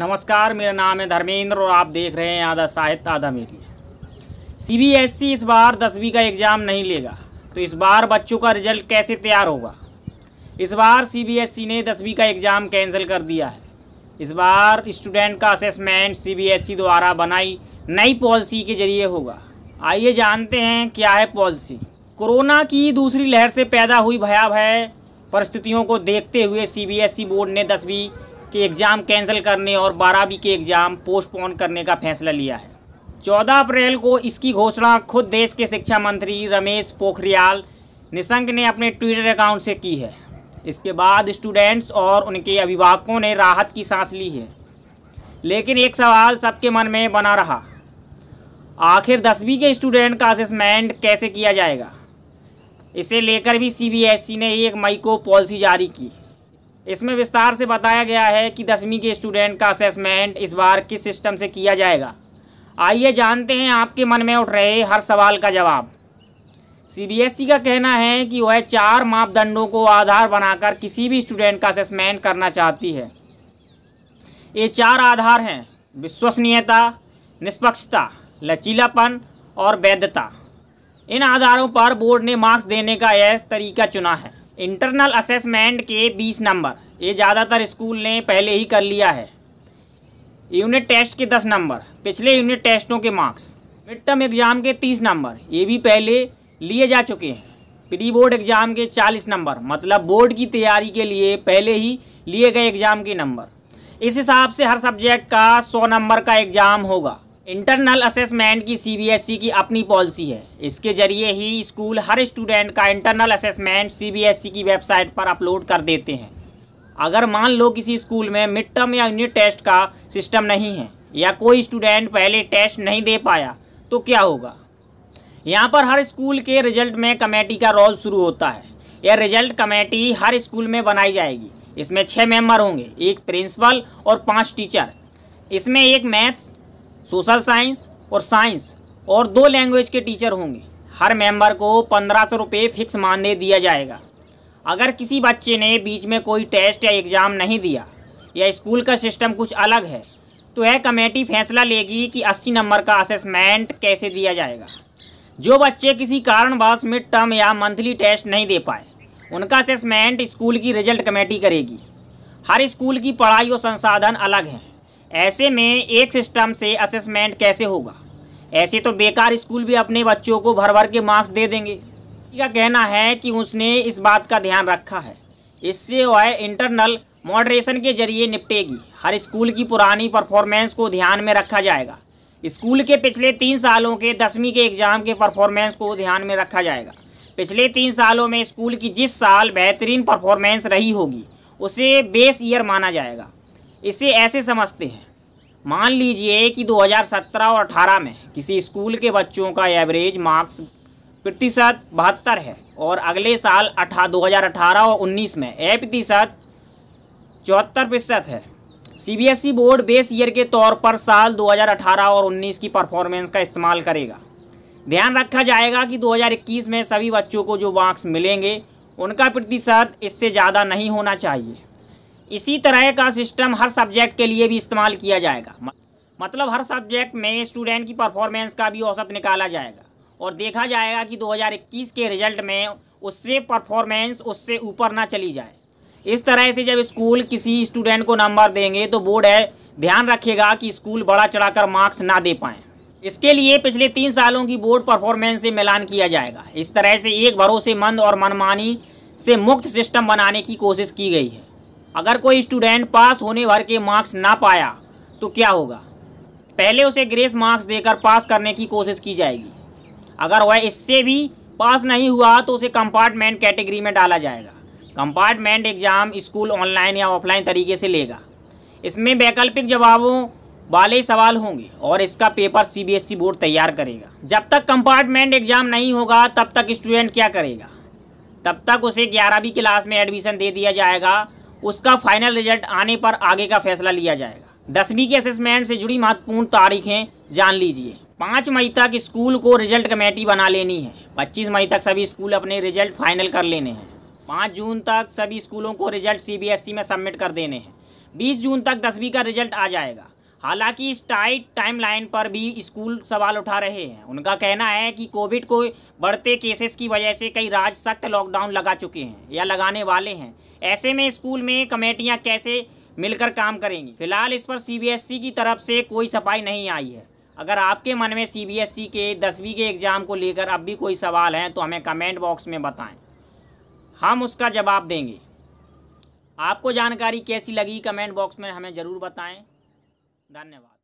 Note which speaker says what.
Speaker 1: नमस्कार मेरा नाम है धर्मेंद्र और आप देख रहे हैं आधा साहित्य आधा मीडिया सीबीएसई इस बार दसवीं का एग्ज़ाम नहीं लेगा तो इस बार बच्चों का रिजल्ट कैसे तैयार होगा इस बार सीबीएसई ने दसवीं का एग्ज़ाम कैंसिल कर दिया है इस बार स्टूडेंट का असेसमेंट सीबीएसई द्वारा बनाई नई पॉलिसी के जरिए होगा आइए जानते हैं क्या है पॉलिसी कोरोना की दूसरी लहर से पैदा हुई भयावह परिस्थितियों को देखते हुए सीबीएसई बोर्ड ने दसवीं कि एग्ज़ाम कैंसिल करने और बारहवीं के एग्ज़ाम पोस्टपोन करने का फैसला लिया है चौदह अप्रैल को इसकी घोषणा खुद देश के शिक्षा मंत्री रमेश पोखरियाल निशंक ने अपने ट्विटर अकाउंट से की है इसके बाद स्टूडेंट्स और उनके अभिभावकों ने राहत की सांस ली है लेकिन एक सवाल सबके मन में बना रहा आखिर दसवीं के स्टूडेंट का असेसमेंट कैसे किया जाएगा इसे लेकर भी सीबीएसई e ने एक मई को पॉलिसी जारी की इसमें विस्तार से बताया गया है कि दसवीं के स्टूडेंट का असेसमेंट इस बार किस सिस्टम से किया जाएगा आइए जानते हैं आपके मन में उठ रहे हर सवाल का जवाब सीबीएसई e का कहना है कि वह चार मापदंडों को आधार बनाकर किसी भी स्टूडेंट का असेसमेंट करना चाहती है ये चार आधार हैं विश्वसनीयता निष्पक्षता लचीलापन और वैधता इन आधारों पर बोर्ड ने मार्क्स देने का यह तरीका चुना है इंटरनल असेसमेंट के 20 नंबर ये ज़्यादातर स्कूल ने पहले ही कर लिया है यूनिट टेस्ट के दस नंबर पिछले यूनिट टेस्टों के मार्क्स मिड टर्म एग्ज़ाम के तीस नंबर ये भी पहले लिए जा चुके हैं प्री बोर्ड एग्ज़ाम के चालीस नंबर मतलब बोर्ड की तैयारी के लिए पहले ही लिए गए एग्ज़ाम के नंबर इस हिसाब से हर सब्जेक्ट का सौ नंबर का एग्ज़ाम होगा इंटरनल असेसमेंट की सीबीएसई e की अपनी पॉलिसी है इसके ज़रिए ही स्कूल हर स्टूडेंट का इंटरनल असेसमेंट सीबीएसई e की वेबसाइट पर अपलोड कर देते हैं अगर मान लो किसी स्कूल में मिड टर्म या यूनिट टेस्ट का सिस्टम नहीं है या कोई स्टूडेंट पहले टेस्ट नहीं दे पाया तो क्या होगा यहाँ पर हर स्कूल के रिजल्ट में कमेटी का रोल शुरू होता है यह रिजल्ट कमेटी हर स्कूल में बनाई जाएगी इसमें छः मेंबर होंगे एक प्रिंसिपल और पांच टीचर इसमें एक मैथ्स सोशल साइंस और साइंस और दो लैंग्वेज के टीचर होंगे हर मेंबर को पंद्रह सौ रुपये फिक्स मानदेय दिया जाएगा अगर किसी बच्चे ने बीच में कोई टेस्ट या एग्ज़ाम नहीं दिया या स्कूल का सिस्टम कुछ अलग है तो यह कमेटी फैसला लेगी कि 80 नंबर का असेसमेंट कैसे दिया जाएगा जो बच्चे किसी कारणवश मिड टर्म या मंथली टेस्ट नहीं दे पाए उनका असेसमेंट स्कूल की रिजल्ट कमेटी करेगी हर स्कूल की पढ़ाई और संसाधन अलग हैं ऐसे में एक सिस्टम से असेसमेंट कैसे होगा ऐसे तो बेकार स्कूल भी अपने बच्चों को भर भर के मार्क्स दे देंगे का कहना है कि उसने इस बात का ध्यान रखा है इससे वह इंटरनल मॉडरेशन के जरिए निपटेगी हर स्कूल की पुरानी परफॉर्मेंस को ध्यान में रखा जाएगा स्कूल के पिछले तीन सालों के दसवीं के एग्ज़ाम के परफॉर्मेंस को ध्यान में रखा जाएगा पिछले तीन सालों में स्कूल की जिस साल बेहतरीन परफॉर्मेंस रही होगी उसे बेस ईयर माना जाएगा इसे ऐसे समझते हैं मान लीजिए कि 2017 और 18 में किसी स्कूल के बच्चों का एवरेज मार्क्स प्रतिशत बहत्तर है और अगले साल अठा दो हज़ार अठारह और उन्नीस में ए प्रतिशत चौहत्तर प्रतिशत है CBSE e board base year के तौर पर साल 2018 और 19 की परफॉर्मेंस का इस्तेमाल करेगा ध्यान रखा जाएगा कि 2021 में सभी बच्चों को जो मार्क्स मिलेंगे उनका प्रतिशत इससे ज़्यादा नहीं होना चाहिए इसी तरह का सिस्टम हर सब्जेक्ट के लिए भी इस्तेमाल किया जाएगा मतलब हर सब्जेक्ट में स्टूडेंट की परफॉर्मेंस का भी औसत निकाला जाएगा और देखा जाएगा कि 2021 के रिजल्ट में उससे परफॉर्मेंस उससे ऊपर ना चली जाए इस तरह से जब स्कूल किसी स्टूडेंट को नंबर देंगे तो बोर्ड है ध्यान रखेगा कि स्कूल बड़ा चढ़ाकर मार्क्स ना दे पाएँ इसके लिए पिछले तीन सालों की बोर्ड परफॉर्मेंस से मिलान किया जाएगा इस तरह से एक भरोसेमंद और मनमानी से मुक्त सिस्टम बनाने की कोशिश की गई है अगर कोई स्टूडेंट पास होने भर के मार्क्स ना पाया तो क्या होगा पहले उसे ग्रेस मार्क्स देकर पास करने की कोशिश की जाएगी अगर वह इससे भी पास नहीं हुआ तो उसे कंपार्टमेंट कैटेगरी में डाला जाएगा कंपार्टमेंट एग्ज़ाम स्कूल ऑनलाइन या ऑफलाइन तरीके से लेगा इसमें वैकल्पिक जवाबों वाले सवाल होंगे और इसका पेपर सीबीएसई बोर्ड तैयार करेगा जब तक कंपार्टमेंट एग्ज़ाम नहीं होगा तब तक स्टूडेंट क्या करेगा तब तक उसे ग्यारहवीं क्लास में एडमिशन दे दिया जाएगा उसका फाइनल रिजल्ट आने पर आगे का फैसला लिया जाएगा दसवीं के असेसमेंट से जुड़ी महत्वपूर्ण तारीखें जान लीजिए पाँच मई तक स्कूल को रिजल्ट कमेटी बना लेनी है पच्चीस मई तक सभी स्कूल अपने रिजल्ट फाइनल कर लेने हैं पाँच जून तक सभी स्कूलों को रिजल्ट सी में सबमिट कर देने हैं बीस जून तक दसवीं का रिजल्ट आ जाएगा हालांकि इस टाइट टाइमलाइन पर भी स्कूल सवाल उठा रहे हैं उनका कहना है कि कोविड को बढ़ते केसेस की वजह से कई राज्य सख्त लॉकडाउन लगा चुके हैं या लगाने वाले हैं ऐसे में स्कूल में कमेटियां कैसे मिलकर काम करेंगी फिलहाल इस पर सीबीएसई की तरफ से कोई सफाई नहीं आई है अगर आपके मन में सीबीएसई e के दसवीं के एग्ज़ाम को लेकर अब भी कोई सवाल है तो हमें कमेंट बॉक्स में बताएं हम उसका जवाब देंगे आपको जानकारी कैसी लगी कमेंट बॉक्स में हमें ज़रूर बताएं धन्यवाद